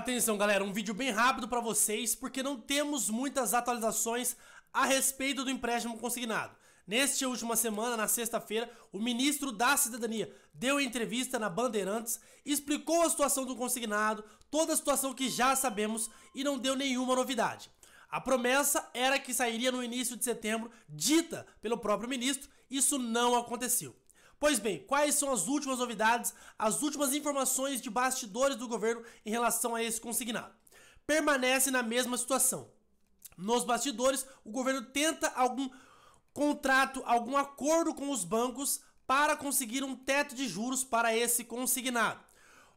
Atenção, galera, um vídeo bem rápido para vocês, porque não temos muitas atualizações a respeito do empréstimo consignado. Neste última semana, na sexta-feira, o ministro da Cidadania deu entrevista na Bandeirantes, explicou a situação do consignado, toda a situação que já sabemos e não deu nenhuma novidade. A promessa era que sairia no início de setembro, dita pelo próprio ministro, isso não aconteceu. Pois bem, quais são as últimas novidades, as últimas informações de bastidores do governo em relação a esse consignado? Permanece na mesma situação. Nos bastidores, o governo tenta algum contrato, algum acordo com os bancos para conseguir um teto de juros para esse consignado.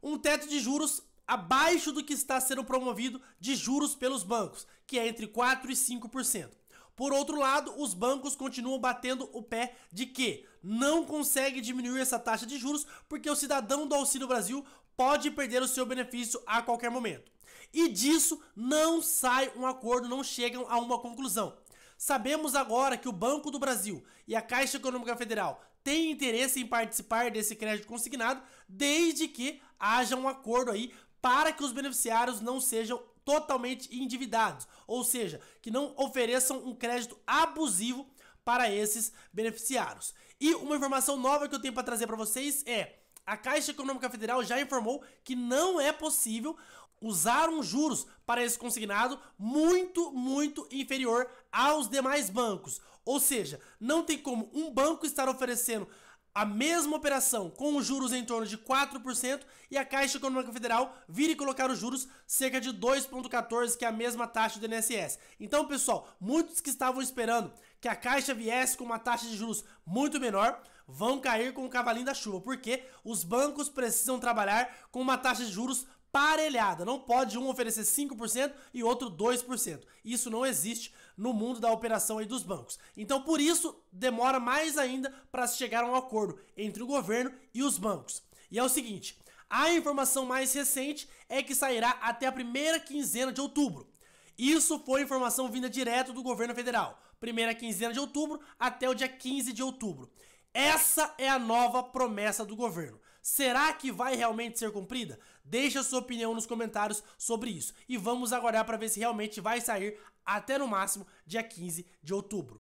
Um teto de juros abaixo do que está sendo promovido de juros pelos bancos, que é entre 4% e 5%. Por outro lado, os bancos continuam batendo o pé de que não consegue diminuir essa taxa de juros porque o cidadão do Auxílio Brasil pode perder o seu benefício a qualquer momento. E disso não sai um acordo, não chegam a uma conclusão. Sabemos agora que o Banco do Brasil e a Caixa Econômica Federal têm interesse em participar desse crédito consignado, desde que haja um acordo aí para que os beneficiários não sejam totalmente endividados, ou seja, que não ofereçam um crédito abusivo para esses beneficiários. E uma informação nova que eu tenho para trazer para vocês é: a Caixa Econômica Federal já informou que não é possível usar um juros para esse consignado muito, muito inferior aos demais bancos. Ou seja, não tem como um banco estar oferecendo a mesma operação com os juros em torno de 4% e a Caixa Econômica Federal vir e colocar os juros cerca de 2,14%, que é a mesma taxa do INSS. Então, pessoal, muitos que estavam esperando que a Caixa viesse com uma taxa de juros muito menor vão cair com o cavalinho da chuva, porque os bancos precisam trabalhar com uma taxa de juros parelhada. Não pode um oferecer 5% e outro 2%. Isso não existe no mundo da operação aí dos bancos. Então, por isso, demora mais ainda para chegar a um acordo entre o governo e os bancos. E é o seguinte: a informação mais recente é que sairá até a primeira quinzena de outubro. Isso foi informação vinda direto do governo federal. Primeira quinzena de outubro até o dia 15 de outubro. Essa é a nova promessa do governo. Será que vai realmente ser cumprida? Deixa sua opinião nos comentários sobre isso. E vamos aguardar para ver se realmente vai sair até no máximo dia 15 de outubro.